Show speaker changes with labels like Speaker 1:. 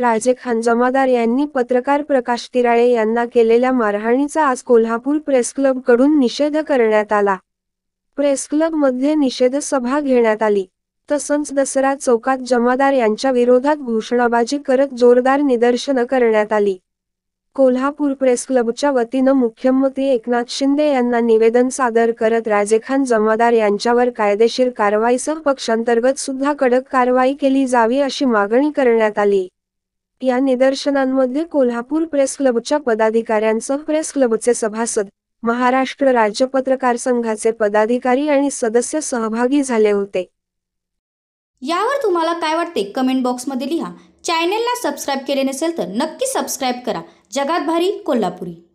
Speaker 1: राजे खान जमादार यांनी पत्रकार प्रकाश तिराळे यांना केलेल्या मारहाणीचा आज कोल्हापूर प्रेस कडून निषेध करण्यात आला प्रेस मध्ये निषेध सभा घेण्यात आली तसंच दसरा चौकात जमादार यांच्या विरोधात घोषणाबाजी करत जोरदार निदर्शनं करण्यात आली कोल्हापूर प्रेस क्लबच्या वतीनं मुख्यमंत्री एकनाथ शिंदे यांना निवेदन सादर करत राजेखान जमादार यांच्यावर कायदेशीर कारवाईसह पक्षांतर्गत सुद्धा कडक कारवाई केली जावी अशी मागणी करण्यात आली या निदर्शनांमध्ये कोल्हापूर प्रेस क्लबच्या पदाधिकाऱ्यांसह प्रेस क्लबचे सभासद महाराष्ट्र राज्य पत्रकार संघाचे पदाधिकारी आणि सदस्य सहभागी झाले होते
Speaker 2: यावर तुम्हाला काय वाटते कमेंट बॉक्समध्ये लिहा चॅनेलला सबस्क्राईब केले नसेल तर नक्की सबस्क्राईब करा जगात भारी कोल्हापुरी